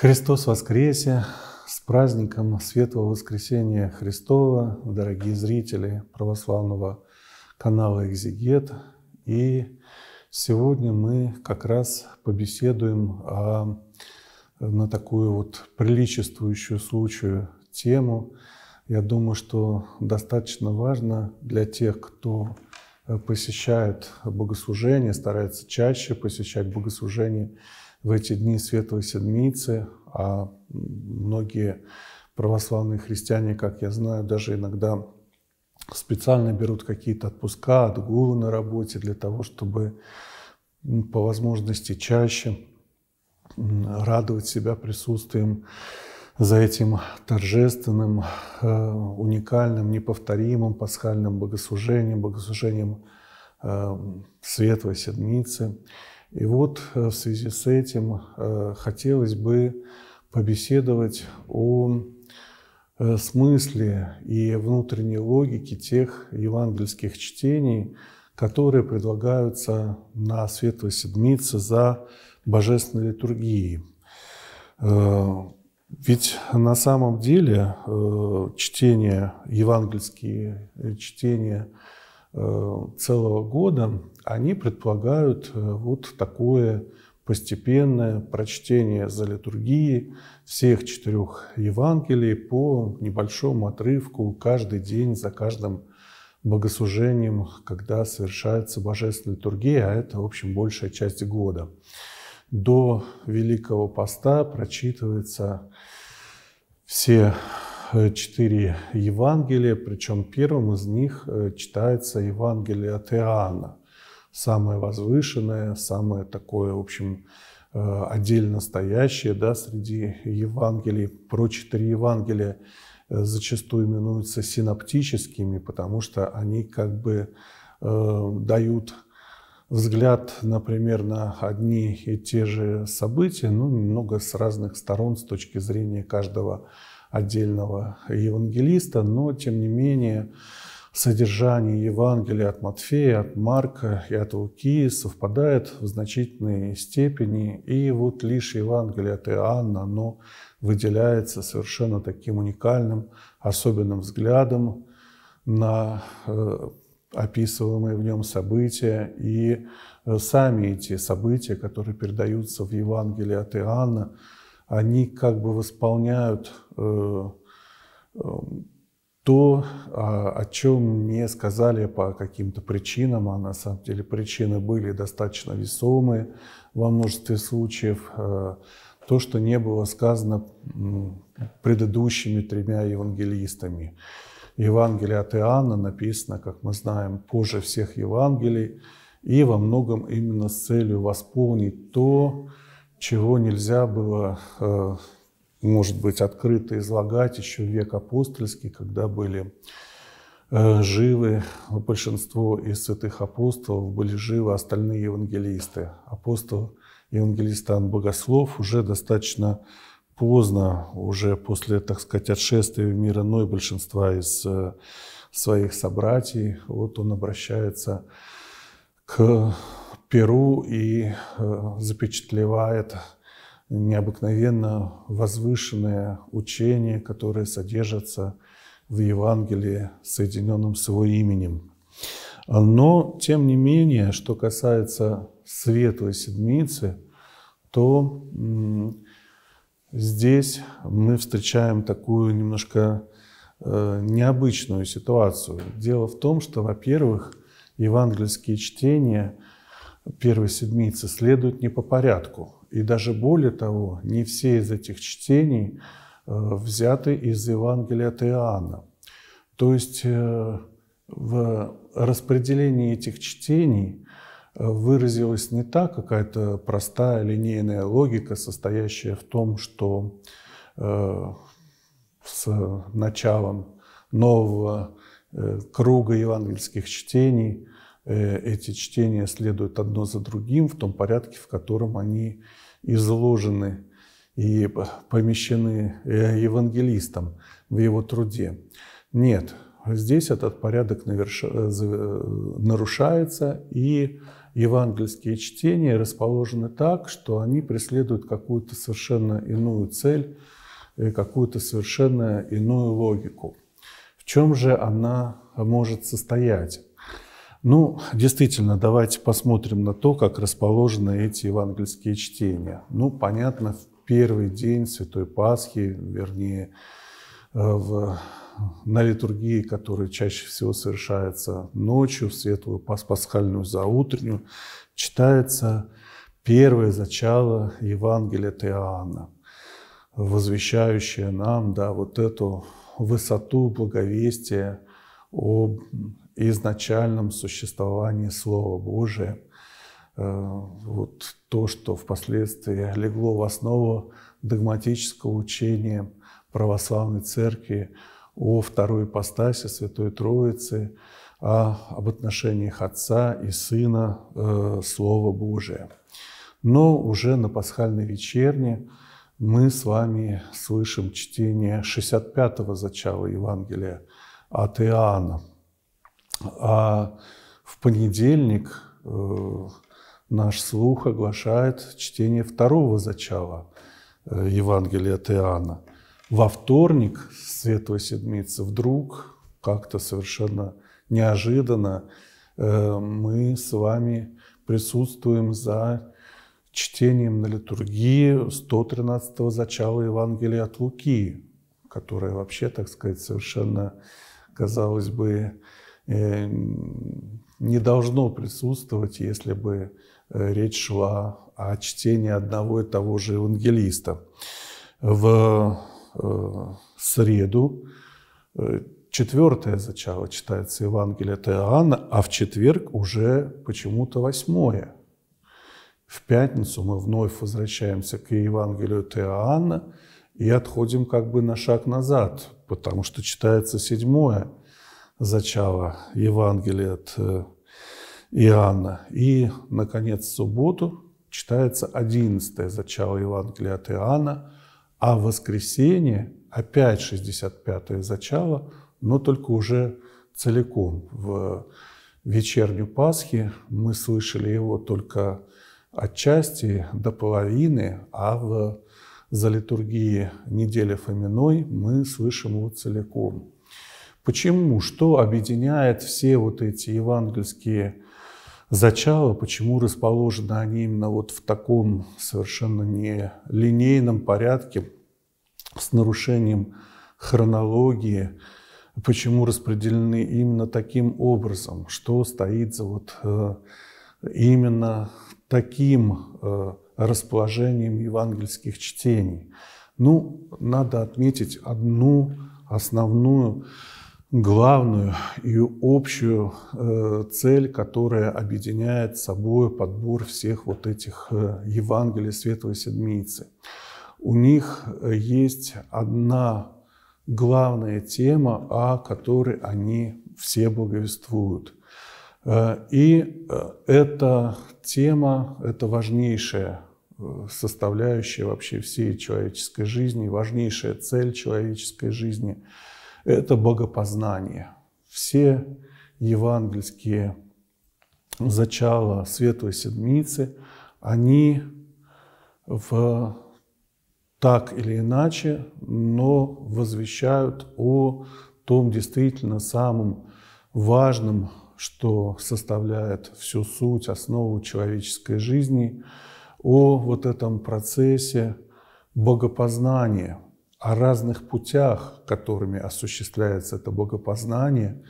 Христос воскресе! С праздником Светлого Воскресения Христова, дорогие зрители православного канала «Экзегет». И сегодня мы как раз побеседуем о, на такую вот приличествующую случаю тему. Я думаю, что достаточно важно для тех, кто э, посещает богослужение, старается чаще посещать богослужение – в эти дни Светлой Седмицы, а многие православные христиане, как я знаю, даже иногда специально берут какие-то отпуска, отгулы на работе для того, чтобы по возможности чаще радовать себя присутствием за этим торжественным, э, уникальным, неповторимым пасхальным богослужением, богослужением э, Светлой Седмицы. И вот э, в связи с этим э, хотелось бы побеседовать о э, смысле и внутренней логике тех евангельских чтений, которые предлагаются на Светлой Седмице за божественной литургией. Ведь на самом деле чтения, евангельские чтения Э, целого года, они предполагают э, вот такое постепенное прочтение за литургией всех четырех Евангелий по небольшому отрывку каждый день за каждым богослужением, когда совершается божественная литургия, а это, в общем, большая часть года. До Великого Поста прочитывается все четыре Евангелия, причем первым из них э, читается Евангелие от Иоанна, самое возвышенное, самое такое, в общем, э, отдельно стоящее да, среди Евангелий. про четыре Евангелия э, зачастую именуются синаптическими, потому что они как бы э, дают взгляд, например, на одни и те же события, но ну, немного с разных сторон с точки зрения каждого отдельного евангелиста, но тем не менее содержание Евангелия от Матфея, от Марка и от Луки совпадает в значительной степени, и вот лишь Евангелие от Иоанна, оно выделяется совершенно таким уникальным, особенным взглядом на э, описываемые в нем события и э, сами эти события, которые передаются в Евангелии от Иоанна, они как бы восполняют э, э, то, о чем не сказали по каким-то причинам, а на самом деле причины были достаточно весомые во множестве случаев, э, то, что не было сказано предыдущими тремя евангелистами. Евангелие от Иоанна написано, как мы знаем, позже всех Евангелий, и во многом именно с целью восполнить то, чего нельзя было, э, может быть, открыто излагать еще в век апостольский, когда были э, живы большинство из святых апостолов, были живы остальные евангелисты. Апостол евангелист Иоанн Богослов уже достаточно поздно, уже после, так сказать, отшествия в мир иной большинства из э, своих собратьев, вот он обращается к Перу и э, запечатлевает необыкновенно возвышенное учение, которое содержится в Евангелии, соединенном с его именем. Но, тем не менее, что касается светлой седмицы, то здесь мы встречаем такую немножко э, необычную ситуацию. Дело в том, что, во-первых, евангельские чтения – первой седмицы следуют не по порядку. И даже более того, не все из этих чтений э, взяты из Евангелия от Иоанна. То есть э, в распределении этих чтений э, выразилась не та какая-то простая линейная логика, состоящая в том, что с началом нового круга евангельских чтений – Э, эти чтения следуют одно за другим в том порядке, в котором они изложены и помещены э, евангелистом в его труде. Нет, здесь этот порядок э, нарушается, и евангельские чтения расположены так, что они преследуют какую-то совершенно иную цель, какую-то совершенно иную логику. В чем же она может состоять? Ну, действительно, давайте посмотрим на то, как расположены эти евангельские чтения. Ну, понятно, в первый день Святой Пасхи, вернее, э, в, на литургии, которая чаще всего совершается ночью, в светлую пасхальную заутреннюю, читается первое зачало Евангелия Теоанна, возвещающее нам да, вот эту высоту благовестия о изначальном существовании Слова Божия. Э, вот то, что впоследствии легло в основу догматического учения православной церкви о второй ипостасе Святой Троицы, о а об отношениях Отца и Сына э, Слова Божия. Но уже на пасхальной вечерне мы с вами слышим чтение 65-го зачала Евангелия от Иоанна. А в понедельник э, наш слух оглашает чтение второго зачала э, Евангелия от Иоанна. Во вторник Светлая Седмицы вдруг как-то совершенно неожиданно э, мы с вами присутствуем за чтением на литургии 113-го зачала Евангелия от Луки, которое вообще, так сказать, совершенно, казалось бы, Эм, не должно присутствовать, если бы э, речь шла о чтении одного и того же евангелиста. В э, среду э, четвертое зачало читается Евангелие от Иоанна, а в четверг уже почему-то восьмое. В пятницу мы вновь возвращаемся к Евангелию от Иоанна и отходим как бы на шаг назад, потому что читается седьмое зачала Евангелие от э, Иоанна. И, наконец, в субботу читается 11 зачало Евангелия от Иоанна, а в воскресенье опять 65 зачало, но только уже целиком. В вечернюю Пасхи мы слышали его только отчасти до половины, а в за литургии недели Фоминой мы слышим его целиком. Почему? Что объединяет все вот эти евангельские зачала? Почему расположены они именно вот в таком совершенно не линейном порядке, с нарушением хронологии? Почему распределены именно таким образом? Что стоит за вот э, именно таким э, расположением евангельских чтений? Ну, надо отметить одну основную главную и общую э, цель, которая объединяет собой подбор всех вот этих э, Евангелий Светлой Седмицы. У них э, есть одна главная тема, о которой они все благовествуют. И эта тема, это важнейшая составляющая вообще всей человеческой жизни, важнейшая цель человеческой жизни – это богопознание. Все евангельские зачала Светлой Седмицы, они в так или иначе, но возвещают о том действительно самом важном, что составляет всю суть, основу человеческой жизни, о вот этом процессе богопознания – о разных путях, которыми осуществляется это богопознание,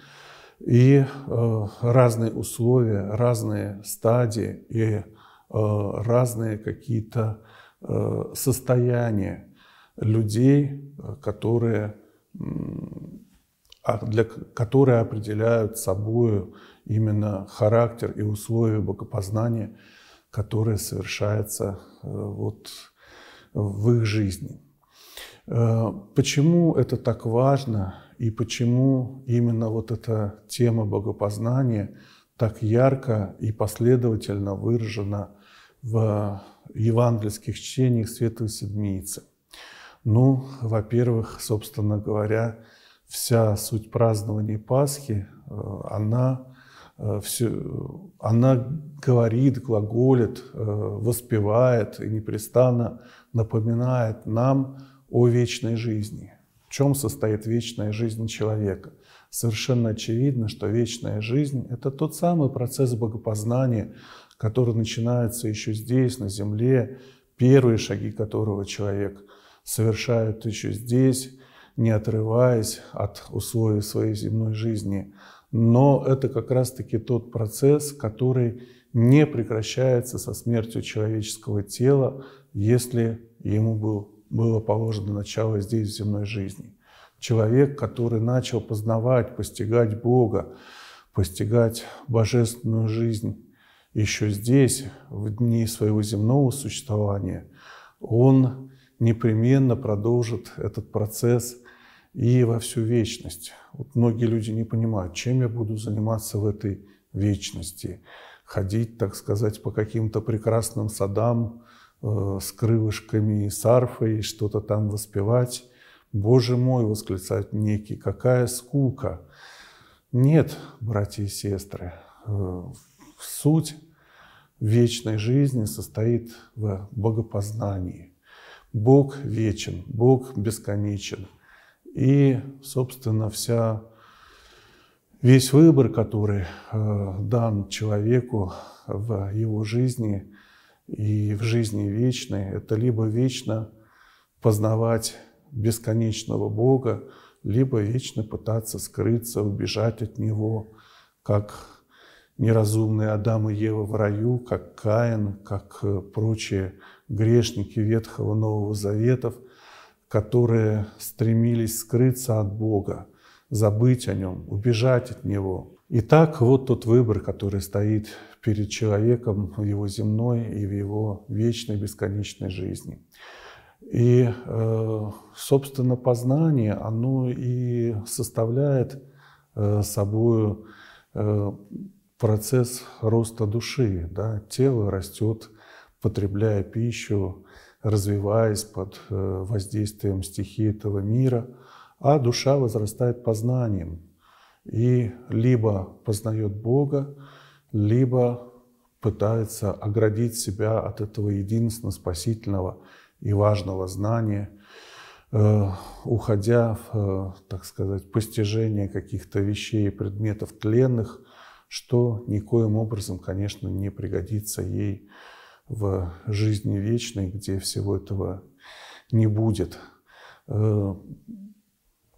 и э, разные условия, разные стадии и э, разные какие-то э, состояния людей, которые, а, для, которые определяют собою именно характер и условия богопознания, которое совершается э, вот в их жизни. Э, почему это так важно и почему именно вот эта тема богопознания так ярко и последовательно выражена в евангельских чтениях Святой Седмицы? Ну, во-первых, собственно говоря, вся суть празднования Пасхи, э, она, э, все, она говорит, глаголит, воспевает и непрестанно напоминает нам о вечной жизни. В чем состоит вечная жизнь человека? Совершенно очевидно, что вечная жизнь – это тот самый процесс богопознания, который начинается еще здесь, на земле, первые шаги которого человек совершает еще здесь, не отрываясь от условий своей земной жизни. Но это как раз-таки тот процесс, который не прекращается со смертью человеческого тела, если ему был было положено начало здесь, в земной жизни. Человек, который начал познавать, постигать Бога, постигать божественную жизнь еще здесь, в дни своего земного существования, он непременно продолжит этот процесс и во всю вечность. Вот многие люди не понимают, чем я буду заниматься в этой вечности. Ходить, так сказать, по каким-то прекрасным садам, Э, с крылышками и с арфой и что-то там воспевать. «Боже мой!» — восклицает некий, «какая скука!» Нет, братья и сестры, э, суть вечной жизни состоит в богопознании. Бог вечен, Бог бесконечен. И, собственно, вся, весь выбор, который э, дан человеку в его жизни – и в жизни вечной, это либо вечно познавать бесконечного Бога, либо вечно пытаться скрыться, убежать от Него, как неразумные Адам и Ева в раю, как Каин, как э, прочие грешники Ветхого Нового Заветов, которые стремились скрыться от Бога, забыть о Нем, убежать от Него. И так вот тот выбор, который стоит перед человеком в его земной и в его вечной бесконечной жизни. И, э, собственно, познание, оно и составляет э, собой э, процесс роста души. Да? Тело растет, потребляя пищу, развиваясь под воздействием стихии этого мира, а душа возрастает познанием и либо познает Бога, либо пытается оградить себя от этого единственного спасительного и важного знания, э, уходя в, э, так сказать, постижение каких-то вещей и предметов тленных, что никоим образом, конечно, не пригодится ей в жизни вечной, где всего этого не будет. Э,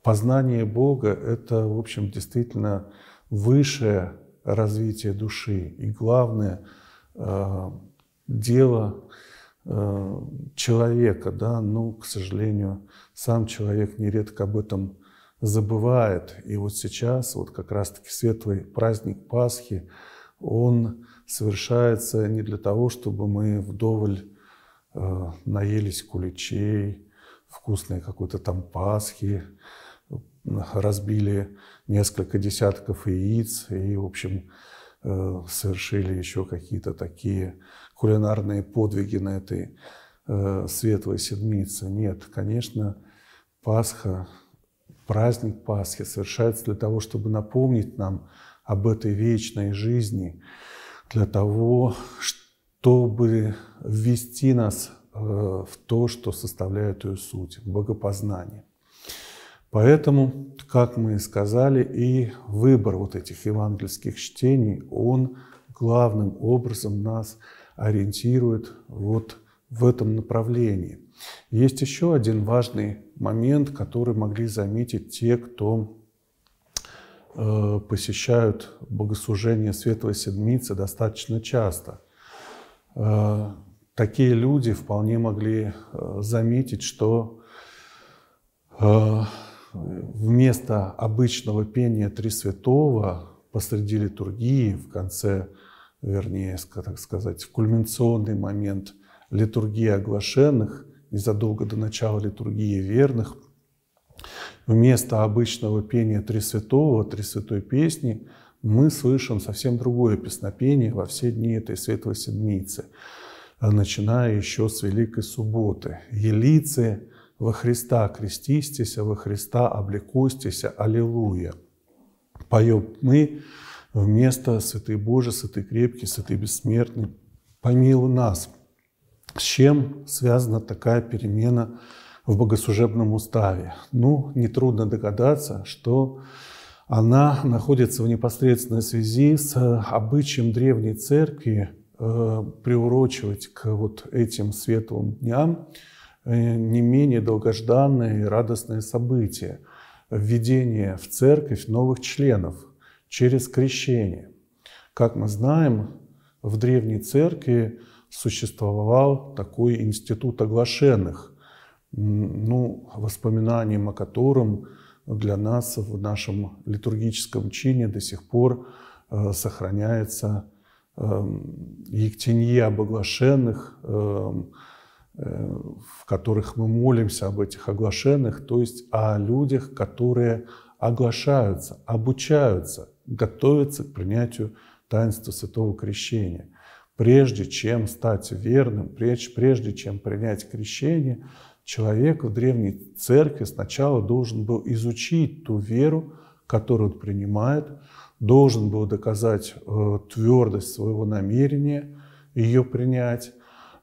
познание Бога – это, в общем, действительно высшее развития души. И главное э, дело э, человека, да, ну, к сожалению, сам человек нередко об этом забывает. И вот сейчас, вот как раз-таки светлый праздник Пасхи, он совершается не для того, чтобы мы вдоволь э, наелись куличей, вкусной какой-то там Пасхи, разбили несколько десятков яиц и, в общем, э, совершили еще какие-то такие кулинарные подвиги на этой э, светлой седмице. Нет, конечно, Пасха, праздник Пасхи совершается для того, чтобы напомнить нам об этой вечной жизни, для того, чтобы ввести нас э, в то, что составляет ее суть, в богопознание. Поэтому, как мы и сказали, и выбор вот этих евангельских чтений, он главным образом нас ориентирует вот в этом направлении. Есть еще один важный момент, который могли заметить те, кто э, посещают богослужение Светлой Седмицы достаточно часто. Э, такие люди вполне могли э, заметить, что вместо обычного пения Три Святого посреди литургии, в конце, вернее, так сказать, в кульминационный момент литургии оглашенных, незадолго до начала литургии верных, вместо обычного пения Три Святого, Три Святой Песни, мы слышим совсем другое песнопение во все дни этой Светлой Седмицы, начиная еще с Великой Субботы. «Елицы, во Христа крестистися, во Христа облекустися, аллилуйя. Поем мы вместо Святой Божий, Святой Крепкий, Святой Бессмертный, помилуй нас. С чем связана такая перемена в богослужебном уставе? Ну, нетрудно догадаться, что она находится в непосредственной связи с э, обычаем Древней Церкви э, приурочивать к вот этим светлым дням Э, не менее долгожданное и радостное событие – введение в церковь новых членов через крещение. Как мы знаем, в Древней Церкви существовал такой институт оглашенных, ну, воспоминанием о котором для нас в нашем литургическом чине до сих пор э, сохраняется э, ектенье об оглашенных, эм, Э, в которых мы молимся об этих оглашенных, то есть о людях, которые оглашаются, обучаются, готовятся к принятию таинства Святого Крещения. Прежде чем стать верным, прежде, прежде чем принять крещение, человек в Древней Церкви сначала должен был изучить ту веру, которую он принимает, должен был доказать э, твердость своего намерения ее принять,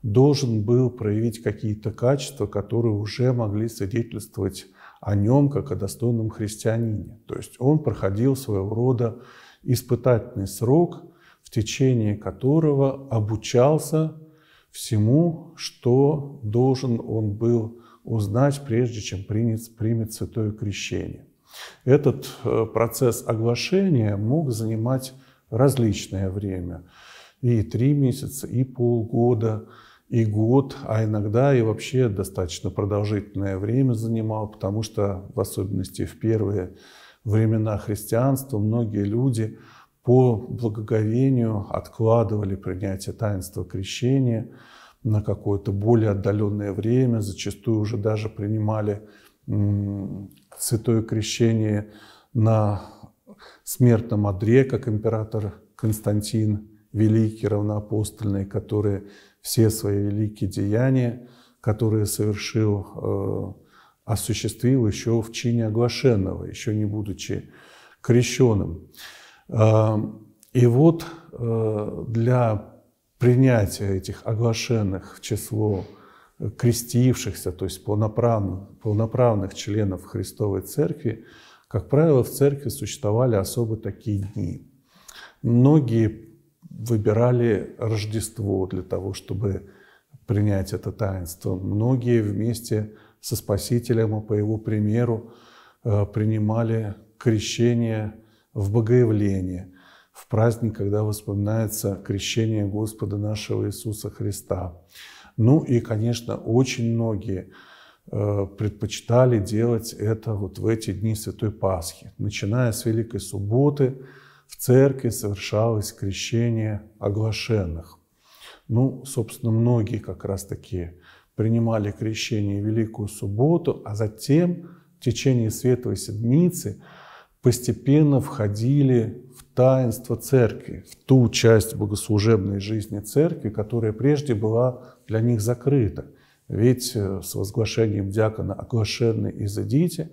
должен был проявить какие-то качества, которые уже могли свидетельствовать о нем как о достойном христианине. То есть он проходил своего рода испытательный срок, в течение которого обучался всему, что должен он был узнать, прежде чем принять, примет святое крещение. Этот э, процесс оглашения мог занимать различное время, и три месяца, и полгода – и год, а иногда и вообще достаточно продолжительное время занимал, потому что, в особенности в первые времена христианства, многие люди по благоговению откладывали принятие таинства крещения на какое-то более отдаленное время, зачастую уже даже принимали святое крещение на смертном одре, как император Константин великий равноапостольные, который все свои великие деяния, которые совершил, э, осуществил еще в чине оглашенного, еще не будучи крещенным. Э, и вот э, для принятия этих оглашенных в число крестившихся, то есть полноправных, полноправных членов Христовой Церкви, как правило, в церкви существовали особо такие дни. Многие выбирали Рождество для того, чтобы принять это таинство. Многие вместе со Спасителем и по его примеру э, принимали крещение в Богоявление, в праздник, когда воспоминается крещение Господа нашего Иисуса Христа. Ну и, конечно, очень многие э, предпочитали делать это вот в эти дни Святой Пасхи, начиная с Великой Субботы, в церкви совершалось крещение оглашенных. Ну, собственно, многие как раз-таки принимали крещение в Великую Субботу, а затем в течение Светлой Седмицы постепенно входили в таинство церкви, в ту часть богослужебной жизни церкви, которая прежде была для них закрыта. Ведь э, с возглашением диакона «Оглашенный изыдите»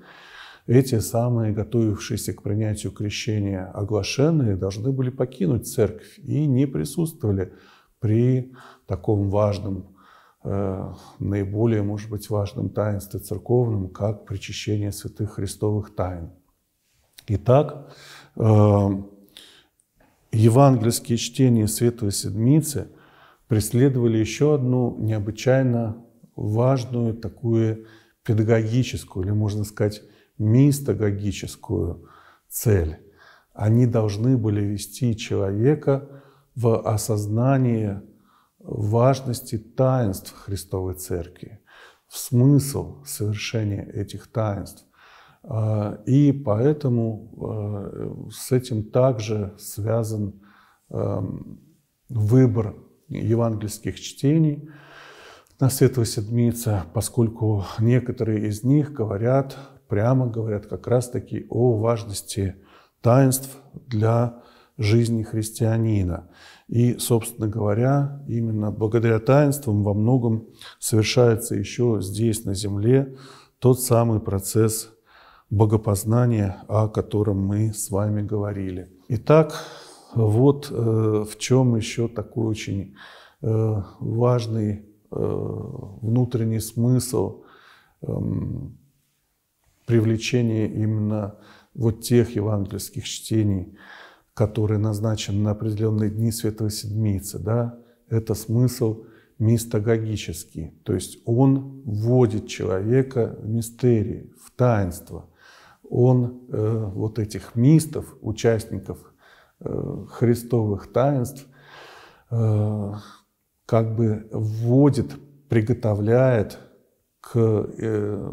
эти самые, готовившиеся к принятию крещения оглашенные, должны были покинуть церковь и не присутствовали при таком важном, э, наиболее, может быть, важном таинстве церковном, как причащение святых христовых тайн. Итак, э, евангельские чтения Святой Седмицы преследовали еще одну необычайно важную такую педагогическую, или можно сказать, мистагогическую цель. Они должны были вести человека в осознание важности таинств Христовой Церкви, в смысл совершения этих таинств. А, и поэтому а, с этим также связан эм, выбор евангельских чтений на Светлую Седмица, поскольку некоторые из них говорят прямо говорят как раз-таки о важности таинств для жизни христианина. И, собственно говоря, именно благодаря таинствам во многом совершается еще здесь, на земле, тот самый процесс богопознания, о котором мы с вами говорили. Итак, вот э, в чем еще такой очень э, важный э, внутренний смысл э, привлечение именно вот тех евангельских чтений, которые назначены на определенные дни Святого Седмицы, да, это смысл мистагогический, то есть он вводит человека в мистерии, в таинство. Он э, вот этих мистов, участников э, христовых таинств, э, как бы вводит, приготовляет к э,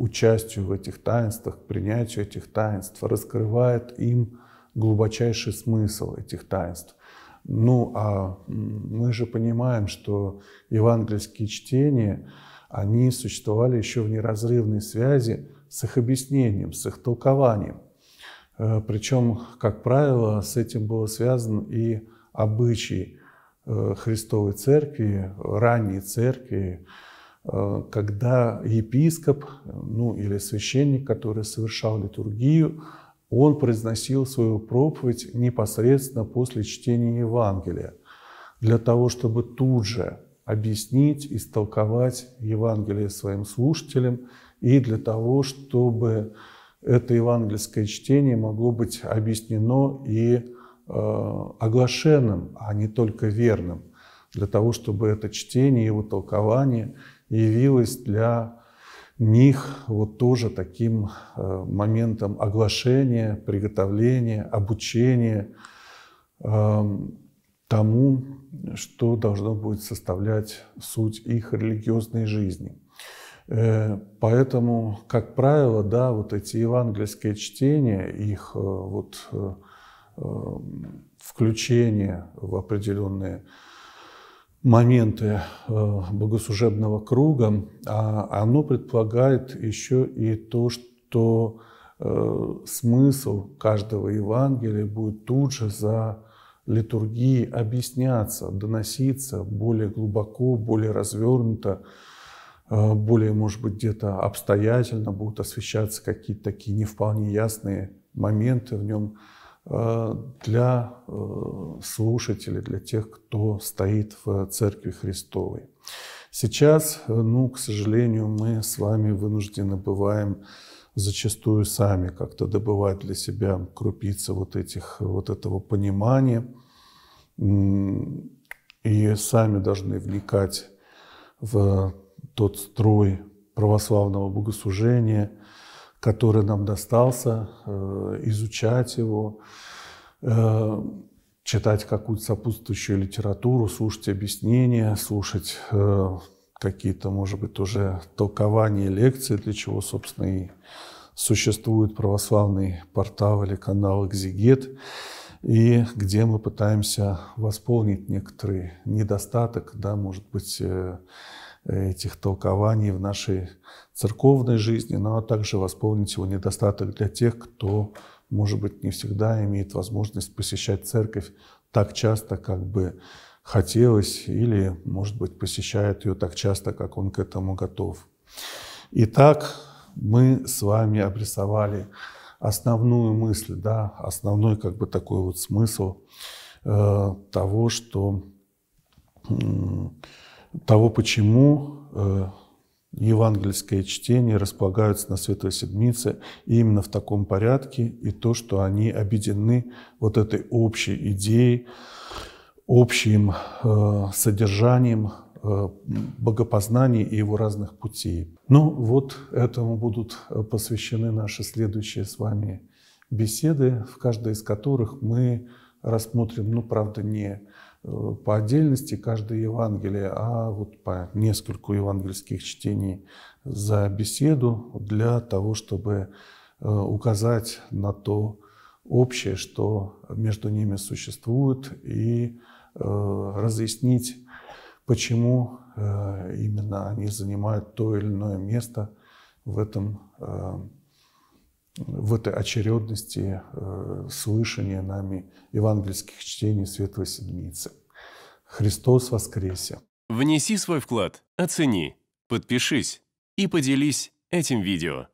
участию в этих таинствах, принятию этих таинств, раскрывает им глубочайший смысл этих таинств. Ну, а мы же понимаем, что евангельские чтения, они существовали еще в неразрывной связи с их объяснением, с их толкованием. Э, причем, как правило, с этим было связан и обычай э, Христовой Церкви, ранней Церкви, Э, когда епископ э, ну, или священник, который совершал литургию, он произносил свою проповедь непосредственно после чтения Евангелия, для того, чтобы тут же объяснить, истолковать Евангелие своим слушателям и для того, чтобы это евангельское чтение могло быть объяснено и э, оглашенным, а не только верным, для того, чтобы это чтение, его толкование – явилось для них вот тоже таким э, моментом оглашения, приготовления, обучения эм, тому, что должно будет составлять суть их религиозной жизни. Э, поэтому, как правило, да, вот эти евангельские чтения, их э, вот эм, включение в определенные моменты э, богослужебного круга, а оно предполагает еще и то, что э, смысл каждого Евангелия будет тут же за литургией объясняться, доноситься более глубоко, более развернуто, э, более, может быть, где-то обстоятельно будут освещаться какие-то такие не вполне ясные моменты в нем, Э, для э, слушателей, для тех, кто стоит в Церкви Христовой. Сейчас, э, ну, к сожалению, мы с вами вынуждены бываем зачастую сами как-то добывать для себя крупицы вот, этих, вот этого понимания и сами должны вникать в тот строй православного богослужения – который нам достался, э, изучать его, э, читать какую-то сопутствующую литературу, слушать объяснения, слушать э, какие-то, может быть, уже толкования лекции, для чего, собственно, и существует православный портал или канал «Экзигет», и где мы пытаемся восполнить некоторый недостаток, да, может быть, этих толкований в нашей церковной жизни, но также восполнить его недостаток для тех, кто, может быть, не всегда имеет возможность посещать церковь так часто, как бы хотелось, или, может быть, посещает ее так часто, как он к этому готов. Итак, мы с вами обрисовали основную мысль, да, основной как бы такой вот смысл э, того, что э, того, почему э, евангельское чтение располагаются на Святой Седмице и именно в таком порядке, и то, что они объединены вот этой общей идеей, общим э, содержанием э, богопознания и его разных путей. Ну вот этому будут э, посвящены наши следующие с вами беседы, в каждой из которых мы рассмотрим, ну правда, не Э, по отдельности каждое Евангелие, а вот по нескольку евангельских чтений за беседу для того, чтобы э, указать на то общее, что между ними существует, и э, разъяснить, почему именно они занимают то или иное место в этом в этой очередности э, слышания нами евангельских чтений Светлой Седмицы. Христос воскресе! Внеси свой вклад, оцени, подпишись и поделись этим видео.